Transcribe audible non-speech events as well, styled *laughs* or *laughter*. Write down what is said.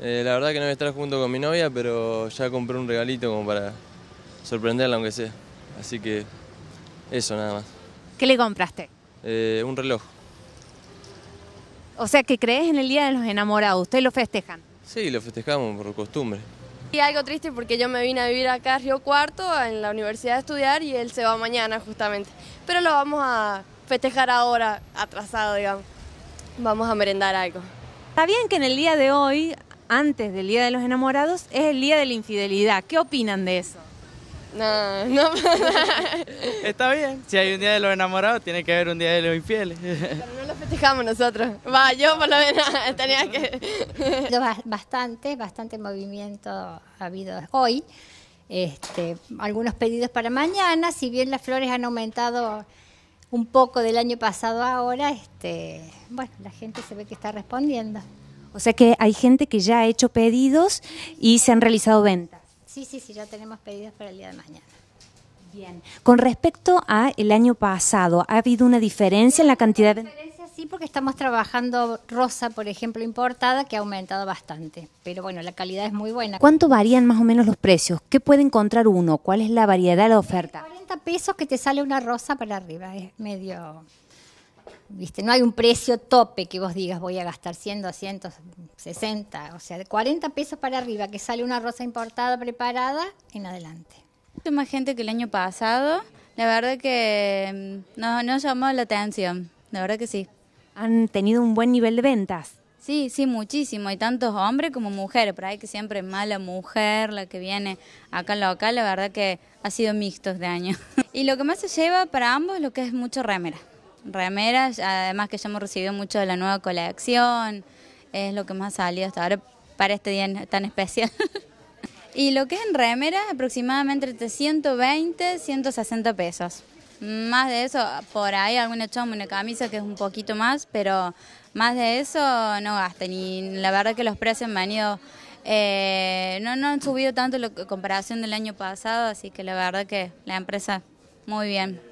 Eh, la verdad que no voy a estar junto con mi novia, pero ya compré un regalito como para sorprenderla, aunque sea. Así que eso nada más. ¿Qué le compraste? Eh, un reloj. O sea, que crees en el Día de los Enamorados. ¿Ustedes lo festejan? Sí, lo festejamos por costumbre. Y algo triste porque yo me vine a vivir acá a Río Cuarto, en la universidad a estudiar, y él se va mañana justamente. Pero lo vamos a festejar ahora, atrasado, digamos. Vamos a merendar algo. Está bien que en el día de hoy antes del Día de los Enamorados es el Día de la Infidelidad. ¿Qué opinan de eso? No, no. *laughs* Está bien. Si hay un día de los enamorados, tiene que haber un día de los infieles. Pero no lo festejamos nosotros. Va, yo por lo menos *laughs* tenía que. Bastante, bastante movimiento ha habido hoy. Este, algunos pedidos para mañana. Si bien las flores han aumentado un poco del año pasado ahora, este, bueno, la gente se ve que está respondiendo. O sea que hay gente que ya ha hecho pedidos y se han realizado ventas. Sí, sí, sí, ya tenemos pedidos para el día de mañana. Bien. Con respecto a el año pasado, ¿ha habido una diferencia en la cantidad de Sí, porque estamos trabajando rosa, por ejemplo, importada, que ha aumentado bastante. Pero bueno, la calidad es muy buena. ¿Cuánto varían más o menos los precios? ¿Qué puede encontrar uno? ¿Cuál es la variedad de la oferta? 40 pesos que te sale una rosa para arriba, es medio ¿viste? No hay un precio tope que vos digas voy a gastar 100, 260, o sea, de 40 pesos para arriba que sale una rosa importada preparada en adelante. Mucho más gente que el año pasado, la verdad que mm, nos no llamó la atención, la verdad que sí. Han tenido un buen nivel de ventas. Sí, sí, muchísimo. Hay tantos hombres como mujeres. pero hay que siempre mala mujer la que viene acá local. La verdad que ha sido mixtos de año. *laughs* Y lo que más se lleva para ambos es lo que es mucho remera remeras, además que ya hemos recibido mucho de la nueva colección, es lo que más ha salido hasta ahora para este día tan especial. *laughs* y lo que es en remeras, aproximadamente entre 120 160 pesos. Más de eso, por ahí alguna chomba, una camisa que es un poquito más, pero más de eso no gasten. Y la verdad que los precios han venido, eh, no, no han subido tanto en comparación del año pasado, así que la verdad que la empresa muy bien.